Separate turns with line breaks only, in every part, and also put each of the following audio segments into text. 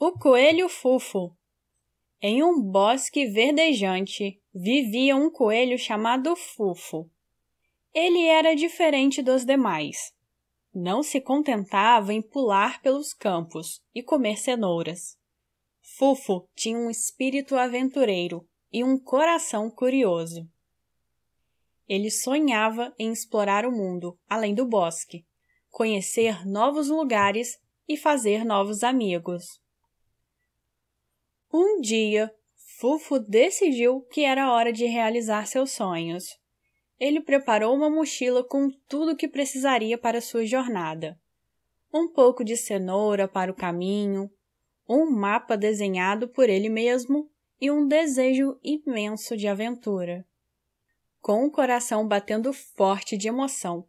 O Coelho Fufo Em um bosque verdejante vivia um coelho chamado Fufo. Ele era diferente dos demais. Não se contentava em pular pelos campos e comer cenouras. Fufo tinha um espírito aventureiro e um coração curioso. Ele sonhava em explorar o mundo além do bosque, conhecer novos lugares e fazer novos amigos. Um dia, Fufo decidiu que era hora de realizar seus sonhos. Ele preparou uma mochila com tudo o que precisaria para sua jornada: um pouco de cenoura para o caminho, um mapa desenhado por ele mesmo e um desejo imenso de aventura. Com o coração batendo forte de emoção,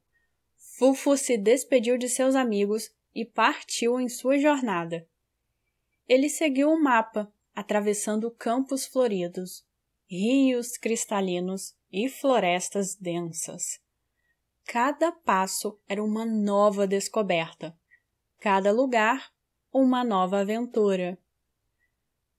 Fufo se despediu de seus amigos e partiu em sua jornada. Ele seguiu o mapa atravessando campos floridos, rios cristalinos e florestas densas. Cada passo era uma nova descoberta, cada lugar uma nova aventura.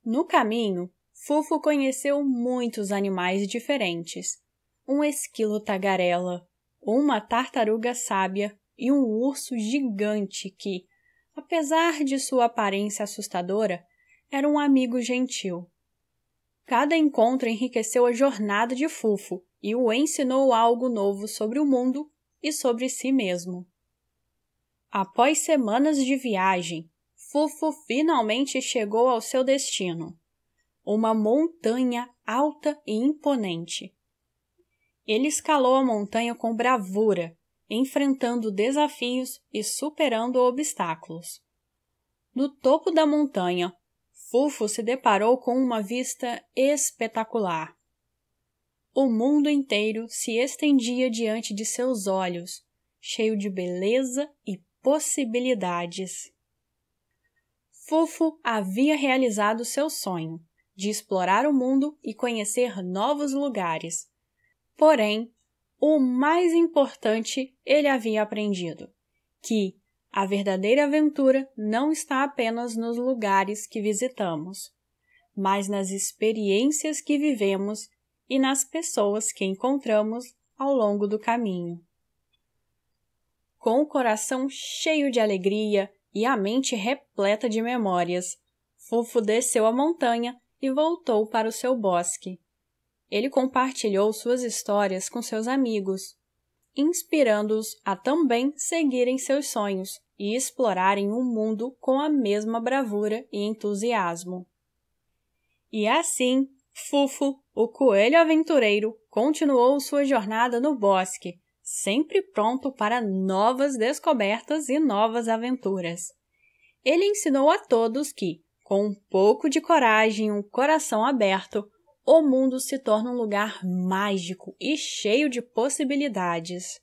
No caminho, Fufo conheceu muitos animais diferentes: um esquilo tagarela, uma tartaruga sábia e um urso gigante que, apesar de sua aparência assustadora, era um amigo gentil. Cada encontro enriqueceu a jornada de Fufo e o ensinou algo novo sobre o mundo e sobre si mesmo. Após semanas de viagem, Fufo finalmente chegou ao seu destino uma montanha alta e imponente. Ele escalou a montanha com bravura, enfrentando desafios e superando obstáculos. No topo da montanha, Fufo se deparou com uma vista espetacular. O mundo inteiro se estendia diante de seus olhos, cheio de beleza e possibilidades. Fufo havia realizado seu sonho de explorar o mundo e conhecer novos lugares. Porém, o mais importante ele havia aprendido: que a verdadeira aventura não está apenas nos lugares que visitamos, mas nas experiências que vivemos e nas pessoas que encontramos ao longo do caminho. Com o coração cheio de alegria e a mente repleta de memórias, Fufo desceu a montanha e voltou para o seu bosque. Ele compartilhou suas histórias com seus amigos inspirando-os a também seguirem seus sonhos e explorarem o mundo com a mesma bravura e entusiasmo. E assim, Fufo, o coelho aventureiro, continuou sua jornada no bosque, sempre pronto para novas descobertas e novas aventuras. Ele ensinou a todos que, com um pouco de coragem e um coração aberto, o mundo se torna um lugar mágico e cheio de possibilidades.